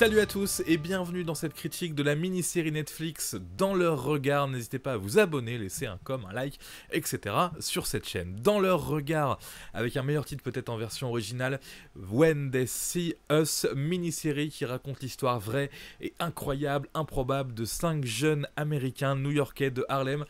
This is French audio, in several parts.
Salut à tous et bienvenue dans cette critique de la mini-série Netflix Dans leur regard. N'hésitez pas à vous abonner, laisser un com, un like, etc. sur cette chaîne. Dans leur regard, avec un meilleur titre peut-être en version originale, When They See Us, mini-série qui raconte l'histoire vraie et incroyable, improbable de cinq jeunes américains new-yorkais de Harlem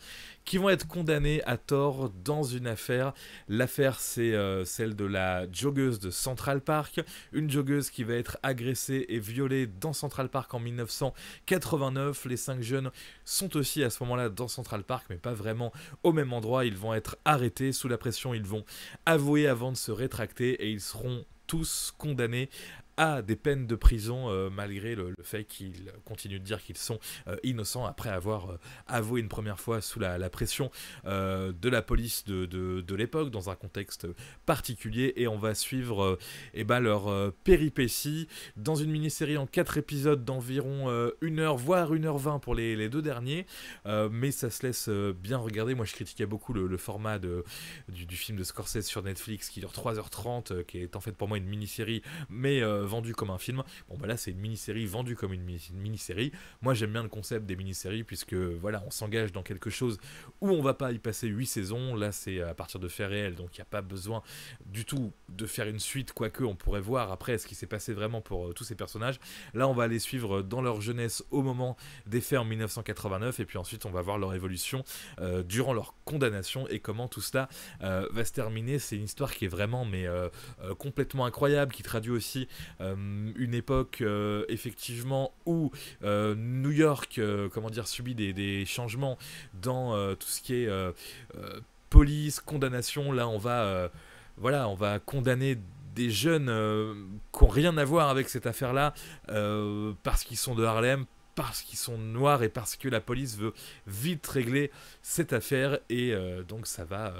qui vont être condamnés à tort dans une affaire. L'affaire, c'est euh, celle de la joggeuse de Central Park, une joggeuse qui va être agressée et violée dans Central Park en 1989. Les cinq jeunes sont aussi à ce moment-là dans Central Park, mais pas vraiment au même endroit. Ils vont être arrêtés sous la pression, ils vont avouer avant de se rétracter et ils seront tous condamnés à des peines de prison euh, malgré le, fait qu'ils continuent de dire qu'ils sont euh, innocents après avoir euh, avoué une première fois sous la, pression de la police de, l'époque dans un contexte particulier et on va suivre eh ben, leur péripétie dans une mini-série en 4 épisodes d'environ 1h voire 1h20 pour les, les deux derniers mais ça se laisse bien regarder moi je critiquais beaucoup le, format de, du, film de Scorsese sur Netflix qui dure 3h30 qui est en fait pour moi une mini-série mais euh, vendu comme un film. Bon, bah là, c'est une mini-série vendue comme une mini-série. Moi, j'aime bien le concept des mini-séries, puisque voilà, on s'engage dans quelque chose où on va pas y passer 8 saisons. Là, c'est à partir de faits réels, donc il n'y a pas besoin du tout de faire une suite, quoique on pourrait voir après ce qui s'est passé vraiment pour euh, tous ces personnages. Là, on va les suivre dans leur jeunesse au moment des faits en 1989, et puis ensuite, on va voir leur évolution euh, durant leur condamnation et comment tout cela va se terminer. C'est une histoire qui est vraiment mais complètement incroyable, qui traduit aussi euh, une époque euh, effectivement où euh, New York, comment dire, subit des, changements dans tout ce qui est police, condamnation. Là, on va, voilà, on va condamner des jeunes qui n'ont rien à voir avec cette affaire-là, parce qu'ils sont de Harlem, parce qu'ils sont noirs et parce que la police veut vite régler cette affaire. Et donc ça va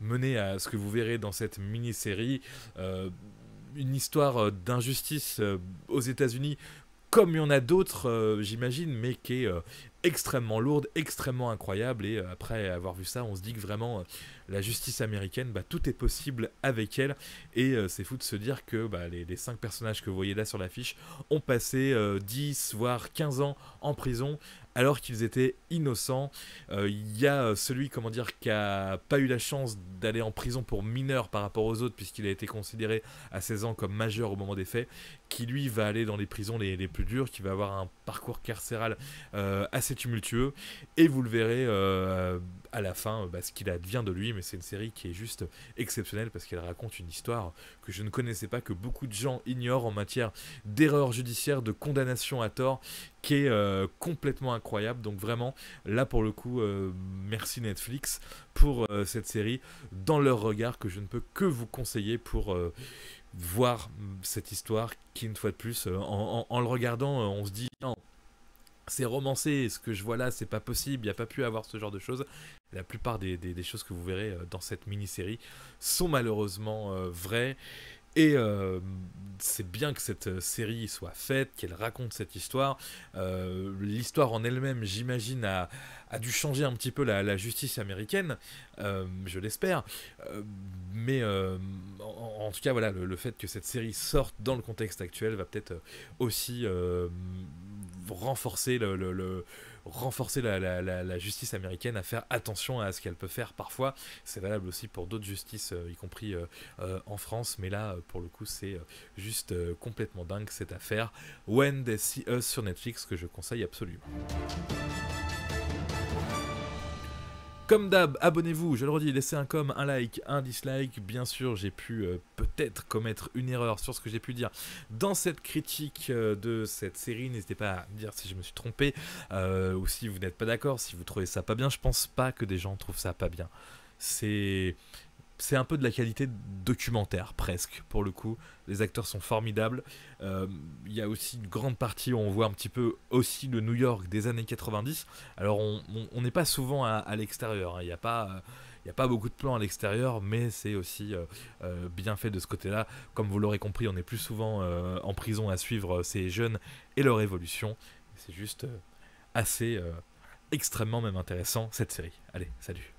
mener à ce que vous verrez dans cette mini-série une histoire euh, d'injustice euh, aux États-Unis, comme il y en a d'autres, euh, j'imagine, mais qui est extrêmement lourde, extrêmement incroyable. Et après avoir vu ça, on se dit que vraiment, la justice américaine, bah, tout est possible avec elle. Et euh, c'est fou de se dire que bah, les, les, cinq personnages que vous voyez là sur l'affiche ont passé 10 euh, voire 15 ans en prison alors qu'ils étaient innocents. Euh, il y a celui, comment dire, qui a pas eu la chance d'aller en prison pour mineur par rapport aux autres, puisqu'il a été considéré à 16 ans comme majeur au moment des faits, qui lui va aller dans les prisons les, plus dures, qui va avoir un parcours carcéral assez tumultueux. Et vous le verrez à la fin euh, bah, ce qu'il advient de lui, mais c'est une série qui est juste exceptionnelle parce qu'elle raconte une histoire que je ne connaissais pas, que beaucoup de gens ignorent en matière d'erreurs judiciaires, de condamnations à tort, qui est euh, complètement incroyable. Donc vraiment, là pour le coup, euh, merci Netflix pour cette série dans leur regard que je ne peux que vous conseiller pour voir mm, cette histoire qui, une fois de plus, en, le regardant, on se dit c'est romancé, ce que je vois là, c'est pas possible, il n'y a pas pu avoir ce genre de choses. La plupart des, choses que vous verrez euh, dans cette mini-série sont malheureusement euh, vraies. Et euh, c'est bien que cette série soit faite, qu'elle raconte cette histoire. L'histoire en elle-même, j'imagine, a, dû changer un petit peu la, justice américaine, je l'espère. mais en, tout cas, voilà, le, fait que cette série sorte dans le contexte actuel va peut-être aussi renforcer, le, renforcer la, la, justice américaine à faire attention à ce qu'elle peut faire parfois. C'est valable aussi pour d'autres justices, euh, y compris euh, euh, en France, mais là, pour le coup, c'est juste complètement dingue cette affaire. When They See Us sur Netflix, que je conseille absolument. Comme d'hab, abonnez-vous, je le redis, laissez un comme, un like, un dislike. Bien sûr, j'ai pu euh, peut-être commettre une erreur sur ce que j'ai pu dire dans cette critique euh, de cette série. N'hésitez pas à me dire si je me suis trompé euh, ou si vous n'êtes pas d'accord, si vous trouvez ça pas bien. Je pense pas que des gens trouvent ça pas bien. C'est c'est un peu de la qualité documentaire presque pour le coup. Les acteurs sont formidables. Euh, il y a aussi une grande partie où on voit un petit peu aussi le New York des années 90. Alors on n'est pas souvent à, l'extérieur. Hein. Il n'y a pas euh, il n'y a pas beaucoup de plans à l'extérieur, mais c'est aussi euh, bien fait de ce côté-là. Comme vous l'aurez compris, on est plus souvent en prison à suivre ces jeunes et leur évolution. C'est juste assez extrêmement même intéressant cette série. Allez, salut